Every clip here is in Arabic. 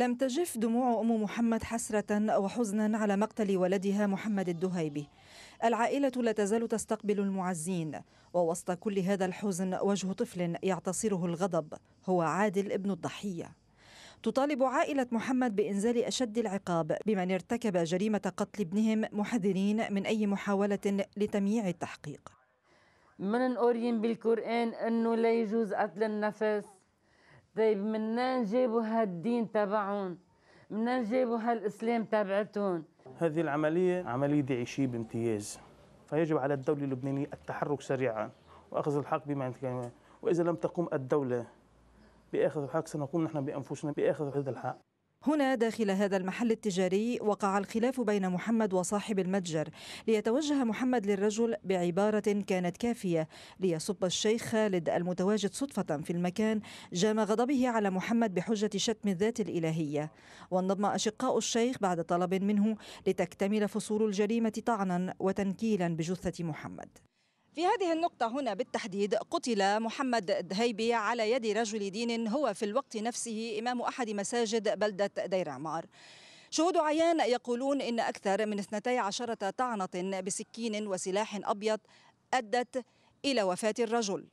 لم تجف دموع أم محمد حسرة وحزنا على مقتل ولدها محمد الدهيبي العائلة لا تزال تستقبل المعزين ووسط كل هذا الحزن وجه طفل يعتصره الغضب هو عادل ابن الضحية تطالب عائلة محمد بإنزال أشد العقاب بمن ارتكب جريمة قتل ابنهم محذرين من أي محاولة لتمييع التحقيق من أورين بالقرآن أنه لا يجوز قتل النفس طيب منين جابوا هالدين تبعهم منين جابوا هالاسلام تبعتهم هذه العمليه عمليه داعشيه بامتياز فيجب على الدوله اللبنانيه التحرك سريعا واخذ الحق بما واذا لم تقوم الدوله باخذ الحق سنقوم نحن بانفسنا باخذ هذا الحق هنا داخل هذا المحل التجاري وقع الخلاف بين محمد وصاحب المتجر ليتوجه محمد للرجل بعبارة كانت كافية ليصب الشيخ خالد المتواجد صدفة في المكان جام غضبه على محمد بحجة شتم الذات الإلهية وانضم أشقاء الشيخ بعد طلب منه لتكتمل فصول الجريمة طعنا وتنكيلا بجثة محمد في هذه النقطة هنا بالتحديد قتل محمد دهيبي على يد رجل دين هو في الوقت نفسه إمام أحد مساجد بلدة دير عمار شهود عيان يقولون إن أكثر من 12 طعنة بسكين وسلاح أبيض أدت إلى وفاة الرجل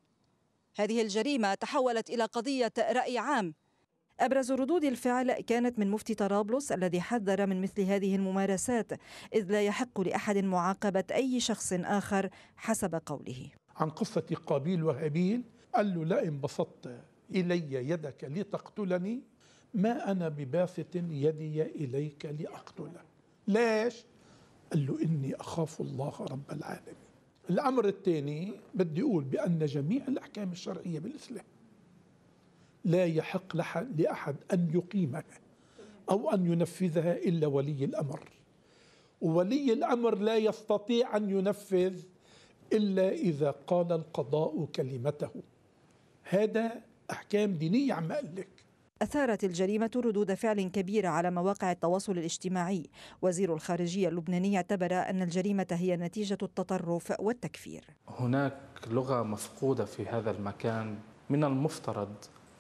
هذه الجريمة تحولت إلى قضية رأي عام أبرز ردود الفعل كانت من مفتي طرابلس الذي حذر من مثل هذه الممارسات إذ لا يحق لأحد معاقبة أي شخص آخر حسب قوله عن قصة قابيل وهابيل قال له لا إن بسطت إلي يدك لتقتلني ما أنا بباسط يدي إليك لأقتلك ليش؟ قال له إني أخاف الله رب العالمين الأمر الثاني بدي أقول بأن جميع الأحكام الشرعية بالإسلام لا يحق لأحد أن يقيمها أو أن ينفذها إلا ولي الأمر وولي الأمر لا يستطيع أن ينفذ إلا إذا قال القضاء كلمته هذا أحكام دينية عم أقول لك أثارت الجريمة ردود فعل كبيرة على مواقع التواصل الاجتماعي وزير الخارجية اللبناني اعتبر أن الجريمة هي نتيجة التطرف والتكفير هناك لغة مفقودة في هذا المكان من المفترض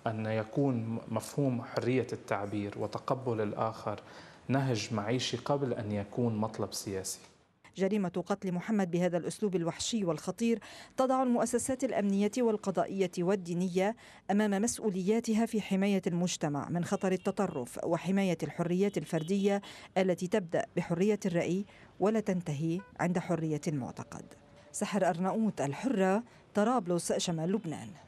أن يكون مفهوم حرية التعبير وتقبل الآخر نهج معيشي قبل أن يكون مطلب سياسي جريمة قتل محمد بهذا الأسلوب الوحشي والخطير تضع المؤسسات الأمنية والقضائية والدينية أمام مسؤولياتها في حماية المجتمع من خطر التطرف وحماية الحريات الفردية التي تبدأ بحرية الرأي ولا تنتهي عند حرية المعتقد سحر أرناؤوط الحرة طرابلس شمال لبنان